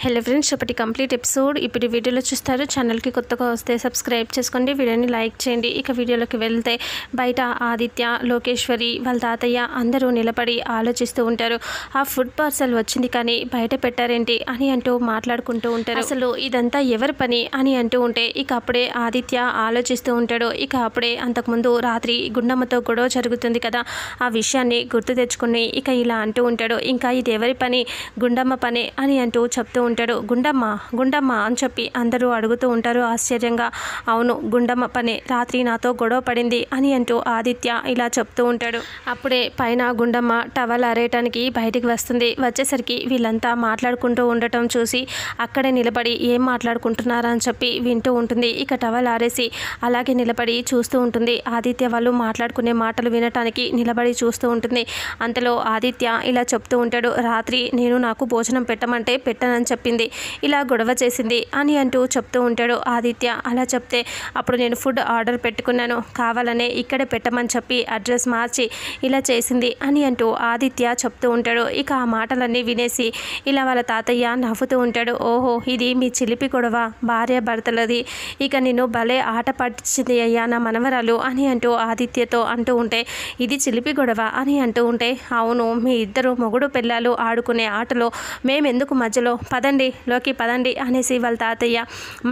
hello friends ఒకటి complete episode ఇప్పుడు వీడియోలో చూస్తారు ఛానల్కి కొత్తగా వస్తే సబ్స్క్రైబ్ చేసుకోండి వీడియోని లైక్ చేయండి ఇక వీడియోలోకి వెళ్తే బయట ఆదిత్య లోకేశ్వరి వాళ్ళ తాతయ్య అందరూ నిలబడి ఆలోచిస్తూ ఉంటారు ఆ ఫుడ్ పార్సల్ వచ్చింది కానీ బయట పెట్టారేంటి అని అంటూ మాట్లాడుకుంటూ ఉంటారు అసలు ఇదంతా ఎవరి పని అని అంటూ ఉంటే ఇక అప్పుడే ఆదిత్య ఆలోచిస్తూ ఉంటాడు ఇక అప్పుడే అంతకుముందు రాత్రి గుండమ్మతో గొడవ జరుగుతుంది కదా ఆ విషయాన్ని గుర్తు తెచ్చుకుని ఇక ఇలా అంటూ ఉంటాడు ఇంకా ఇది ఎవరి పని గుండమ్మ పని అని అంటూ చెప్తూ ఉంటాడు గుండమ్మ గుండమ్మ అని చెప్పి అందరూ అడుగుతూ ఉంటారు ఆశ్చర్యంగా అవును గుండమ్మ పని రాత్రి నాతో గొడవ పడింది అని అంటూ ఆదిత్య ఇలా చెప్తూ ఉంటాడు అప్పుడే పైన గుండమ్మ టవల్ అరేయటానికి బయటికి వస్తుంది వచ్చేసరికి వీళ్ళంతా మాట్లాడుకుంటూ ఉండటం చూసి అక్కడే నిలబడి ఏం మాట్లాడుకుంటున్నారా అని చెప్పి వింటూ ఉంటుంది ఇక టవల్ ఆరేసి అలాగే నిలబడి చూస్తూ ఉంటుంది ఆదిత్య వాళ్ళు మాట్లాడుకునే మాటలు వినటానికి నిలబడి చూస్తూ ఉంటుంది అంతలో ఆదిత్య ఇలా చెప్తూ ఉంటాడు రాత్రి నేను నాకు భోజనం పెట్టమంటే పెట్టనని చెప్పి చెప్పింది ఇలా గొడవ చేసింది అని అంటూ చెప్తూ ఉంటాడు ఆదిత్య అలా చెప్తే అప్పుడు నేను ఫుడ్ ఆర్డర్ పెట్టుకున్నాను కావాలనే ఇక్కడ పెట్టమని చెప్పి అడ్రస్ మార్చి ఇలా చేసింది అని అంటూ ఆదిత్య చెప్తూ ఉంటాడు ఇక ఆ మాటలన్నీ వినేసి ఇలా వాళ్ళ తాతయ్య నవ్వుతూ ఉంటాడు ఓహో ఇది మీ చిలిపి గొడవ భార్య భర్తలది ఇక నేను భలే ఆట పట్టించింది అయ్యా నా మనవరాలు అని అంటూ ఆదిత్యతో అంటూ ఉంటే ఇది చిలిపి గొడవ అని అంటూ ఉంటే అవును మీ ఇద్దరు మొగుడు పిల్లలు ఆడుకునే ఆటలో మేమెందుకు మధ్యలో పద పదండి లోకి పదండి అనేసి వాళ్ళ తాతయ్య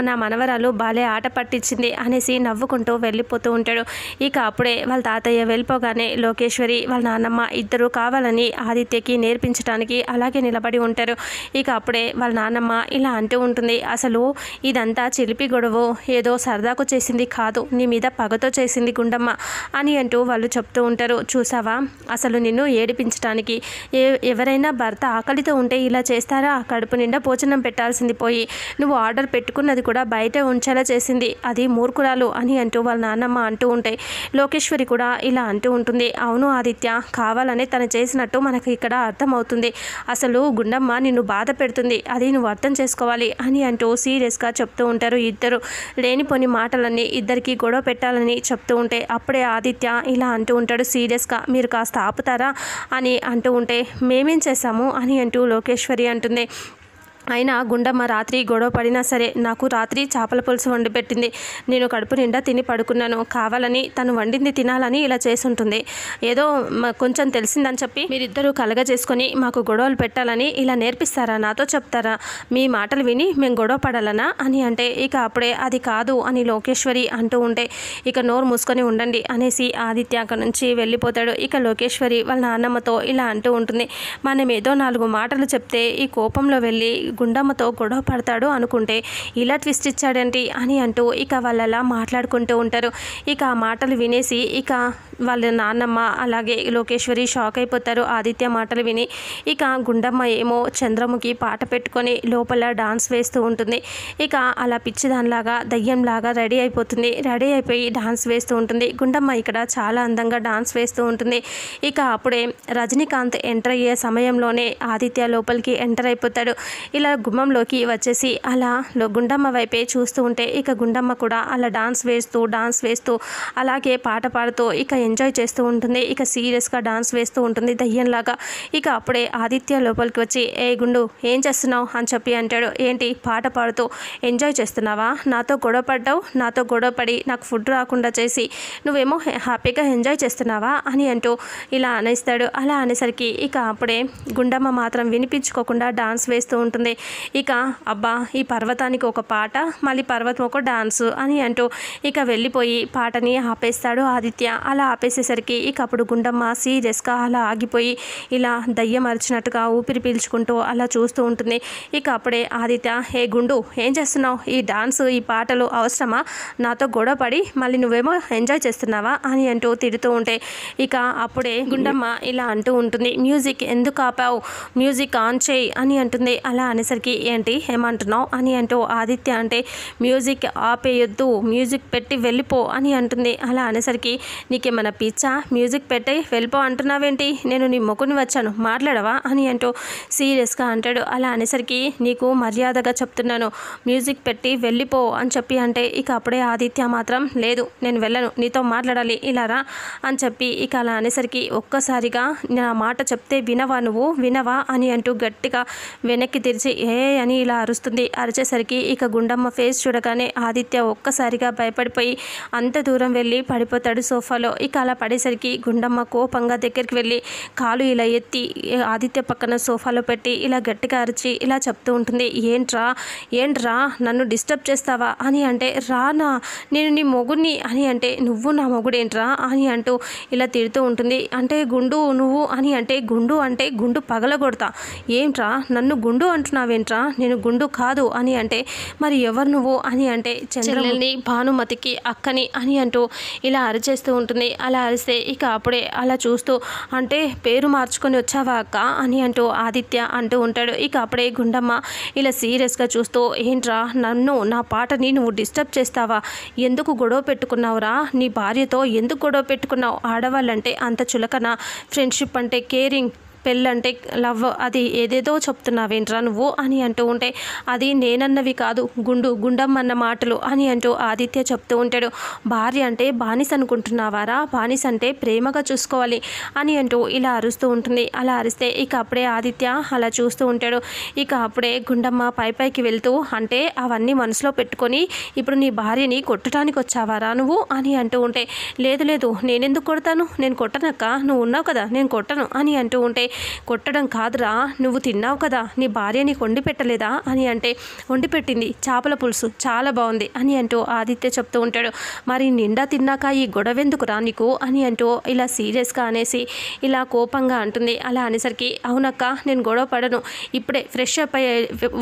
నా మనవరాలు బాలే ఆట పట్టించింది అనేసి నవ్వుకుంటూ వెళ్ళిపోతూ ఉంటాడు ఇక అప్పుడే వాళ్ళ తాతయ్య వెళ్ళిపోగానే లోకేశ్వరి వాళ్ళ నాన్నమ్మ ఇద్దరు కావాలని ఆదిత్యకి నేర్పించడానికి అలాగే నిలబడి ఉంటారు ఇక అప్పుడే వాళ్ళ నాన్నమ్మ ఇలా అంటూ ఉంటుంది అసలు ఇదంతా చిలిపి గొడవ ఏదో సరదాకు చేసింది కాదు నీ మీద పగతో చేసింది గుండమ్మ అని అంటూ వాళ్ళు చెప్తూ ఉంటారు చూసావా అసలు నిన్ను ఏడిపించడానికి ఏ ఎవరైనా భర్త ఆకలితో ఉంటే ఇలా చేస్తారా కడుపు నిండా భోజనం పెట్టాల్సింది పోయి నువ్వు ఆర్డర్ పెట్టుకున్నది కూడా బయట ఉంచేలా చేసింది అది మూర్ఖురాలు అని అంటూ వాళ్ళ నాన్నమ్మ అంటూ ఉంటాయి లోకేశ్వరి కూడా ఇలా అంటూ ఉంటుంది అవును ఆదిత్య కావాలని తను చేసినట్టు మనకి ఇక్కడ అర్థమవుతుంది అసలు గుండమ్మ నిన్ను బాధ పెడుతుంది అది నువ్వు అర్థం చేసుకోవాలి అని అంటూ సీరియస్గా చెప్తూ ఉంటారు ఇద్దరు లేనిపోని మాటలన్నీ ఇద్దరికి గొడవ పెట్టాలని చెప్తూ ఉంటే అప్పుడే ఆదిత్య ఇలా అంటూ ఉంటాడు సీరియస్గా మీరు కాస్త ఆపుతారా అని అంటూ ఉంటే మేమేం చేశాము అని అంటూ లోకేశ్వరి అంటుంది అయినా గుండమ్మ రాత్రి గొడవ పడినా సరే నాకు రాత్రి చేపల పులుసు వండి పెట్టింది నేను కడుపు నిండా తిని పడుకున్నాను కావాలని తను వండింది తినాలని ఇలా చేసుంటుంది ఏదో కొంచెం తెలిసిందని చెప్పి మీరిద్దరూ కలగజేసుకొని మాకు గొడవలు పెట్టాలని ఇలా నేర్పిస్తారా నాతో చెప్తారా మీ మాటలు విని మేము గొడవ పడాలనా అని అంటే ఇక అప్పుడే అది కాదు అని లోకేశ్వరి అంటూ ఉంటే ఇక నోరు మూసుకొని ఉండండి అనేసి ఆదిత్య అక్కడ నుంచి వెళ్ళిపోతాడు ఇక లోకేశ్వరి వాళ్ళ నాన్నమ్మతో ఇలా అంటూ ఉంటుంది మనం ఏదో నాలుగు మాటలు చెప్తే ఈ కోపంలో వెళ్ళి గుండమ్మతో గొడవ పడతాడు అనుకుంటే ఇలా ట్విస్ట్ ఇచ్చాడంటే అని అంటూ ఇక వాళ్ళలా మాట్లాడుకుంటూ ఉంటారు ఇక ఆ మాటలు వినేసి ఇక వాళ్ళ నాన్నమ్మ అలాగే లోకేశ్వరి షాక్ అయిపోతారు ఆదిత్య మాటలు విని ఇక గుండమ్మ ఏమో చంద్రముఖి పాట పెట్టుకొని లోపల డాన్స్ వేస్తూ ఉంటుంది ఇక అలా పిచ్చిదానిలాగా దయ్యంలాగా రెడీ అయిపోతుంది రెడీ అయిపోయి డాన్స్ వేస్తూ ఉంటుంది గుండమ్మ ఇక్కడ చాలా అందంగా డాన్స్ వేస్తూ ఉంటుంది ఇక అప్పుడే రజనీకాంత్ ఎంటర్ అయ్యే సమయంలోనే ఆదిత్య లోపలికి ఎంటర్ అయిపోతాడు ఇలా గుమ్మంలోకి వచ్చేసి అలా గుండమ్మ వైపే చూస్తూ ఉంటే ఇక గుండమ్మ కూడా అలా డాన్స్ వేస్తూ డాన్స్ వేస్తూ అలాగే పాట పాడుతూ ఇక ఎంజాయ్ చేస్తూ ఉంటుంది ఇక సీరియస్గా డాన్స్ వేస్తూ ఉంటుంది దయ్యంలాగా ఇక అప్పుడే ఆదిత్య లోపలికి వచ్చి ఏ గుండు ఏం చేస్తున్నావు అని చెప్పి అంటాడు ఏంటి పాట పాడుతూ ఎంజాయ్ చేస్తున్నావా నాతో గొడవ పడ్డావు నాతో గొడవ పడి నాకు ఫుడ్ రాకుండా చేసి నువ్వేమో హ్యాపీగా ఎంజాయ్ చేస్తున్నావా అని అంటూ ఇలా అనేస్తాడు అలా అనేసరికి ఇక అప్పుడే గుండమ్మ మాత్రం వినిపించుకోకుండా డాన్స్ వేస్తూ ఉంటుంది ఇక అబ్బా ఈ పర్వతానికి ఒక పాట మళ్ళీ పర్వతం ఒక డాన్సు అని అంటూ ఇక వెళ్ళిపోయి పాటని ఆపేస్తాడు ఆదిత్య అలా ఆపేసేసరికి ఇక అప్పుడు గుండమ్మ సీరియస్గా అలా ఆగిపోయి ఇలా దయ్యం అరిచినట్టుగా ఊపిరి పీల్చుకుంటూ అలా చూస్తూ ఉంటుంది ఇక అప్పుడే ఆదిత్య ఏ గుండు ఏం చేస్తున్నావు ఈ డాన్స్ ఈ పాటలు అవసరమా నాతో గొడవ పడి మళ్ళీ నువ్వేమో ఎంజాయ్ చేస్తున్నావా అని అంటూ తిడుతూ ఉంటే ఇక అప్పుడే గుండమ్మ ఇలా అంటూ ఉంటుంది మ్యూజిక్ ఎందుకు ఆపావు మ్యూజిక్ ఆన్ చేయి అని అంటుంది అలా అనేసరికి ఏంటి ఏమంటున్నావు అని అంటూ ఆదిత్య అంటే మ్యూజిక్ ఆపేయొద్దు మ్యూజిక్ పెట్టి వెళ్ళిపో అని అంటుంది అలా అనేసరికి నీకేమన్నా మన పిచ్చ మ్యూజిక్ పెట్టే వెళ్ళిపో అంటున్నావేంటి నేను నీ మొక్కుని వచ్చాను మాట్లాడవా అని అంటూ సీరియస్గా అంటాడు అలా అనేసరికి నీకు మర్యాదగా చెప్తున్నాను మ్యూజిక్ పెట్టి వెళ్ళిపో అని చెప్పి అంటే ఇక అప్పుడే ఆదిత్య మాత్రం లేదు నేను వెళ్ళను నీతో మాట్లాడాలి ఇలా అని చెప్పి ఇక అలా అనేసరికి ఒక్కసారిగా నా మాట చెప్తే వినవా నువ్వు వినవా అని అంటూ గట్టిగా వెనక్కి తెరిచి ఏ అని ఇలా అరుస్తుంది అరిచేసరికి ఇక గుండమ్మ ఫేస్ చూడగానే ఆదిత్య ఒక్కసారిగా భయపడిపోయి అంత దూరం వెళ్ళి పడిపోతాడు సోఫాలో ఇక ఇంకా అలా పడేసరికి గుండమ్మ కోపంగా దగ్గరికి వెళ్ళి కాలు ఇలా ఎత్తి ఆదిత్య పక్కన సోఫాలో పెట్టి ఇలా గట్టిగా అరిచి ఇలా చెప్తూ ఉంటుంది ఏంట్రా ఏంట్రా నన్ను డిస్టర్బ్ చేస్తావా అని అంటే రానా నేను నీ మొగుడిని అని అంటే నువ్వు నా మొగుడేంట్రా అని అంటూ ఇలా తిడుతూ ఉంటుంది అంటే గుండు నువ్వు అని అంటే గుండు అంటే గుండు పగలగొడతా ఏంట్రా నన్ను గుండు అంటున్నావేంట్రా నేను గుండు కాదు అని అంటే మరి ఎవరు నువ్వు అని అంటే చంద్రుల్ని భానుమతికి అక్కని అని అంటూ ఇలా అరిచేస్తూ ఉంటుంది అలా అరిస్తే ఇక అప్పుడే అలా చూస్తూ అంటే పేరు మార్చుకొని వచ్చావా అక్క అని అంటూ ఆదిత్య అంటూ ఉంటాడు ఇక అప్పుడే గుండమ్మ ఇలా సీరియస్గా చూస్తూ ఏంట్రా నన్ను నా పాటని నువ్వు డిస్టర్బ్ చేస్తావా ఎందుకు గొడవ పెట్టుకున్నావురా నీ భార్యతో ఎందుకు గొడవ పెట్టుకున్నావు ఆడవాళ్ళంటే అంత చులకన ఫ్రెండ్షిప్ అంటే కేరింగ్ పెళ్ళంటే లవ్ అది ఏదేదో చెప్తున్నావేంట్రా నువ్వు అని అంటూ ఉంటే అది నేనన్నవి కాదు గుండు గుండమ్మన్న మాటలు అని అంటూ ఆదిత్య చెప్తూ ఉంటాడు భార్య అంటే బానిస అనుకుంటున్నావారా బానిస అంటే ప్రేమగా చూసుకోవాలి అని అంటూ ఇలా అరుస్తూ ఉంటుంది అలా అరిస్తే ఇక అప్పుడే ఆదిత్య అలా చూస్తూ ఉంటాడు ఇక అప్పుడే గుండమ్మ పై పైకి వెళ్తూ అంటే అవన్నీ మనసులో పెట్టుకొని ఇప్పుడు నీ భార్యని కొట్టడానికి వచ్చావారా నువ్వు అని అంటూ ఉంటే లేదు లేదు నేనెందుకు కొడతాను నేను కొట్టనక్క నువ్వు ఉన్నావు కదా నేను కొట్టను అని అంటూ ఉంటే కొట్టడం కాదురా నువ్వు తిన్నావు కదా నీ భార్య నీకు వండి పెట్టలేదా అని అంటే వండి పెట్టింది చేపల పులుసు చాలా బాగుంది అని అంటూ ఆదిత్య చెప్తూ ఉంటాడు మరి నిండా తిన్నాక ఈ గొడవ ఎందుకురా నీకు అని అంటూ ఇలా సీరియస్గా అనేసి ఇలా కోపంగా అంటుంది అలా అనేసరికి అవునక్క నేను గొడవ పడను ఇప్పుడే ఫ్రెష్ అప్ అయ్యే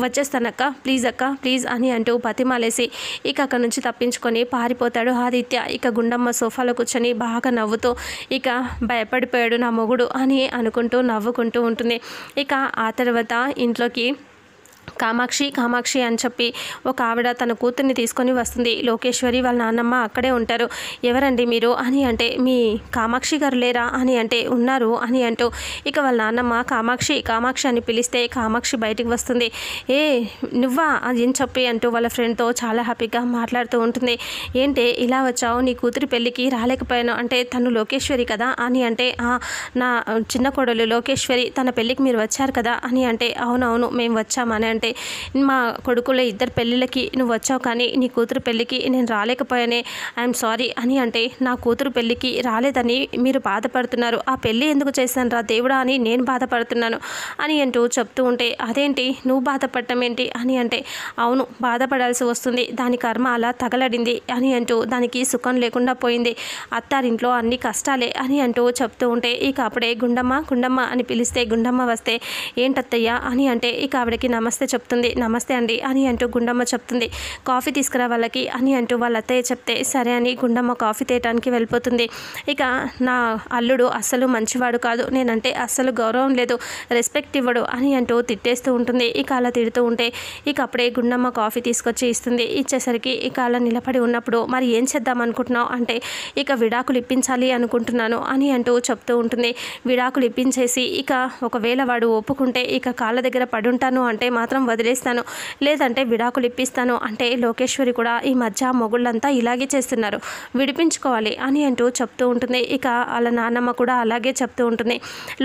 వచ్చేస్తానక్క ప్లీజ్ అక్క ప్లీజ్ అని అంటూ బతిమాలేసి ఇక అక్కడ నుంచి తప్పించుకొని పారిపోతాడు ఆదిత్య ఇక గుండమ్మ సోఫాలో కూర్చొని బాగా నవ్వుతూ ఇక భయపడిపోయాడు నా మొగుడు అని అనుకుంటూ నవ్వు నవ్వుకుంటూ ఉంటుంది ఇక ఆ తర్వాత ఇంట్లోకి కామాక్షి కామాక్షి అని చెప్పి ఒక ఆవిడ తన కూతుర్ని తీసుకొని వస్తుంది లోకేశ్వరి వాళ్ళ నాన్నమ్మ అక్కడే ఉంటారు ఎవరండి మీరు అని అంటే మీ కామాక్షి గారు లేరా అని అంటే ఉన్నారు అని అంటూ ఇక వాళ్ళ నాన్నమ్మ కామాక్షి కామాక్షి అని పిలిస్తే కామాక్షి బయటికి వస్తుంది ఏ నువ్వా అని చెప్పి అంటూ వాళ్ళ ఫ్రెండ్తో చాలా హ్యాపీగా మాట్లాడుతూ ఉంటుంది ఏంటి ఇలా వచ్చావు నీ కూతురి పెళ్ళికి రాలేకపోయాను అంటే తను లోకేశ్వరి కదా అని అంటే నా చిన్న కొడలు లోకేశ్వరి తన పెళ్ళికి మీరు వచ్చారు కదా అని అంటే అవునవును మేము వచ్చామని అంటే అంటే మా కొడుకుల ఇద్దరు పెళ్ళిళ్ళకి నువ్వు వచ్చావు కానీ నీ కూతురు పెళ్ళికి నేను రాలేకపోయానే ఐఎమ్ సారీ అని అంటే నా కూతురు పెళ్ళికి రాలేదని మీరు బాధపడుతున్నారు ఆ పెళ్ళి ఎందుకు చేశాను రా దేవుడా అని నేను బాధపడుతున్నాను అని అంటూ చెప్తూ ఉంటే అదేంటి నువ్వు బాధపడటం ఏంటి అని అంటే అవును బాధపడాల్సి వస్తుంది దాని కర్మ అలా తగలడింది అని అంటూ దానికి సుఖం లేకుండా పోయింది అత్తారింట్లో అన్ని కష్టాలే అని అంటూ చెప్తూ ఉంటే ఇక అప్పుడే గుండమ్మ గుండమ్మ అని పిలిస్తే గుండమ్మ వస్తే ఏంటత్తయ్యా అని అంటే ఇక ఆవిడకి నమస్తే చెప్తుంది నమస్తే అండి అని అంటూ గుండమ్మ చెప్తుంది కాఫీ తీసుకురా వాళ్ళకి అని అంటూ వాళ్ళ అత్తయ్య చెప్తే సరే అని గుండమ్మ కాఫీ తేయటానికి వెళ్ళిపోతుంది ఇక నా అల్లుడు అస్సలు మంచివాడు కాదు నేనంటే అస్సలు గౌరవం లేదు రెస్పెక్ట్ ఇవ్వడు అని అంటూ తిట్టేస్తూ ఉంటుంది ఇక అలా తిడుతూ ఉంటే ఇక అప్పుడే గుండమ్మ కాఫీ తీసుకొచ్చి ఇస్తుంది ఇచ్చేసరికి ఇక అలా నిలబడి ఉన్నప్పుడు మరి ఏం చేద్దాం అనుకుంటున్నావు అంటే ఇక విడాకులు ఇప్పించాలి అనుకుంటున్నాను అని అంటూ చెప్తూ ఉంటుంది విడాకులు ఇప్పించేసి ఇక ఒకవేళ వాడు ఒప్పుకుంటే ఇక కాళ్ళ దగ్గర పడుంటాను అంటే మాత్రం మాత్రం వదిలేస్తాను లేదంటే విడాకులు ఇప్పిస్తాను అంటే లోకేశ్వరి కూడా ఈ మధ్య మొగుళ్ళంతా ఇలాగే చేస్తున్నారు విడిపించుకోవాలి అని అంటూ చెప్తూ ఉంటుంది ఇక వాళ్ళ నాన్నమ్మ కూడా అలాగే చెప్తూ ఉంటుంది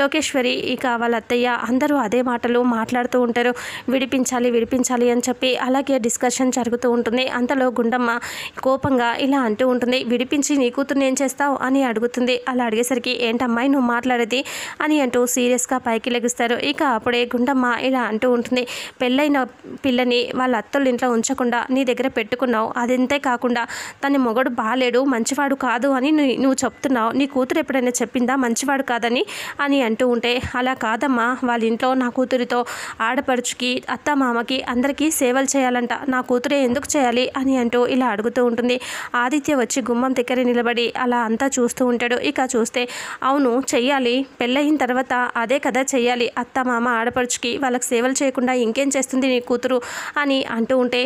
లోకేశ్వరి ఇక వాళ్ళ అత్తయ్య అందరూ అదే మాటలు మాట్లాడుతూ ఉంటారు విడిపించాలి విడిపించాలి అని చెప్పి అలాగే డిస్కషన్ జరుగుతూ ఉంటుంది అంతలో గుండమ్మ కోపంగా ఇలా అంటూ ఉంటుంది విడిపించి నీ కూతురు ఏం చేస్తావు అని అడుగుతుంది అలా అడిగేసరికి ఏంటమ్మాయి నువ్వు మాట్లాడేది అని అంటూ సీరియస్గా పైకి లెగుస్తారు ఇక అప్పుడే గుండమ్మ ఇలా అంటూ ఉంటుంది పెళ్ళైన పిల్లని వాళ్ళ అత్తలు ఇంట్లో ఉంచకుండా నీ దగ్గర పెట్టుకున్నావు అదంతే కాకుండా తన మొగడు బాలేడు మంచివాడు కాదు అని నువ్వు చెప్తున్నావు నీ కూతురు ఎప్పుడైనా చెప్పిందా మంచివాడు కాదని అని అంటూ ఉంటే అలా కాదమ్మా వాళ్ళ ఇంట్లో నా కూతురితో ఆడపడుచుకి అత్త మామకి అందరికీ సేవలు చేయాలంట నా కూతురే ఎందుకు చేయాలి అని అంటూ ఇలా అడుగుతూ ఉంటుంది ఆదిత్య వచ్చి గుమ్మం దగ్గర నిలబడి అలా అంతా చూస్తూ ఉంటాడు ఇక చూస్తే అవును చెయ్యాలి పెళ్ళయిన తర్వాత అదే కదా చెయ్యాలి అత్త మామ ఆడపడుచుకి వాళ్ళకి సేవలు చేయకుండా ఇంకేం చేస్తుంది నీ కూతురు అని అంటూ ఉంటే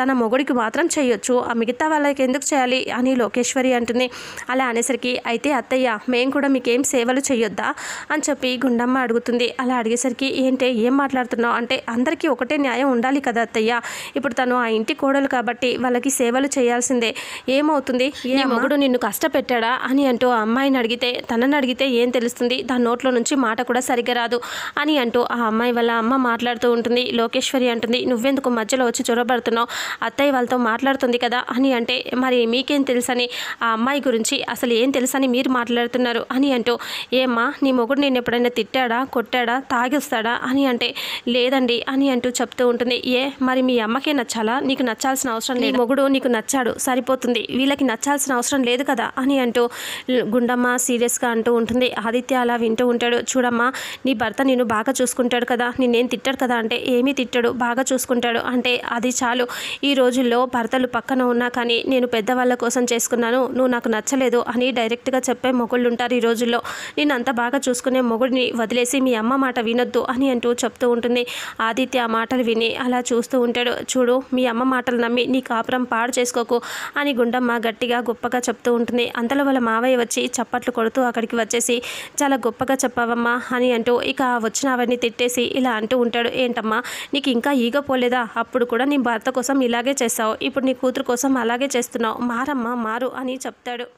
తన మొగుడికి మాత్రం చేయొచ్చు ఆ మిగతా వాళ్ళకి ఎందుకు చేయాలి అని లోకేశ్వరి అంటుంది అలా అనేసరికి అయితే అత్తయ్య మేము కూడా మీకేం సేవలు చేయొద్దా అని చెప్పి గుండమ్మ అడుగుతుంది అలా అడిగేసరికి ఏంటే ఏం మాట్లాడుతున్నావు అంటే అందరికీ ఒకటే న్యాయం ఉండాలి కదా అత్తయ్య ఇప్పుడు తను ఆ ఇంటి కోడలు కాబట్టి వాళ్ళకి సేవలు చేయాల్సిందే ఏమవుతుంది ఏ మొగుడు నిన్ను కష్టపెట్టాడా అని అంటూ ఆ అమ్మాయిని అడిగితే తనని అడిగితే ఏం తెలుస్తుంది దాని నోట్లో నుంచి మాట కూడా సరిగ్గా రాదు అని అంటూ ఆ అమ్మాయి వాళ్ళ అమ్మ మాట్లాడుతూ ఉంటుంది లోకేశ్వరి అంటుంది నువ్వెందుకు మధ్యలో వచ్చి చొరబడుతున్నావు అత్తయ్య వాళ్ళతో మాట్లాడుతుంది కదా అని అంటే మరి మీకేం తెలుసని ఆ అమ్మాయి గురించి అసలు ఏం తెలుసని మీరు మాట్లాడుతున్నారు అని అంటూ ఏమ్మా నీ మొగుడు నేను ఎప్పుడైనా తిట్టాడా కొట్టాడా తాగిస్తాడా అని అంటే లేదండి అని అంటూ చెప్తూ ఉంటుంది ఏ మరి మీ అమ్మకే నచ్చాలా నీకు నచ్చాల్సిన అవసరం లేదు మొగుడు నీకు నచ్చాడు సరిపోతుంది వీళ్ళకి నచ్చాల్సిన అవసరం లేదు కదా అని అంటూ గుండమ్మ సీరియస్గా అంటూ ఉంటుంది ఆదిత్య అలా వింటూ ఉంటాడు చూడమ్మా నీ భర్త నేను బాగా చూసుకుంటాడు కదా నేనేం తిట్టాడు కదా అంటే ఏం ఏమీ తిట్టడు బాగా చూసుకుంటాడు అంటే అది చాలు ఈ రోజుల్లో భర్తలు పక్కన ఉన్నా కానీ నేను పెద్దవాళ్ళ కోసం చేసుకున్నాను నువ్వు నాకు నచ్చలేదు అని డైరెక్ట్గా చెప్పే మొగుళ్ళు ఉంటారు ఈ రోజుల్లో నేను అంత బాగా చూసుకునే మొగుడిని వదిలేసి మీ అమ్మ మాట వినొద్దు అని అంటూ చెప్తూ ఉంటుంది ఆదిత్య ఆ మాటలు విని అలా చూస్తూ ఉంటాడు చూడు మీ అమ్మ మాటలు నమ్మి నీ కాపురం పాడు చేసుకోకు అని గుండమ్మ గట్టిగా గొప్పగా చెప్తూ ఉంటుంది అంతలో వాళ్ళ మావయ్య వచ్చి చప్పట్లు కొడుతూ అక్కడికి వచ్చేసి చాలా గొప్పగా చెప్పావమ్మా అని అంటూ ఇక వచ్చిన అవన్నీ తిట్టేసి ఇలా అంటూ ఉంటాడు ఏంటమ్మా నీకు ఇంకా ఈగ పోలేదా అప్పుడు కూడా నీ భర్త కోసం ఇలాగే చేస్తావు ఇప్పుడు నీ కూతురు కోసం అలాగే చేస్తున్నావు మారమ్మా మారు అని చెప్తాడు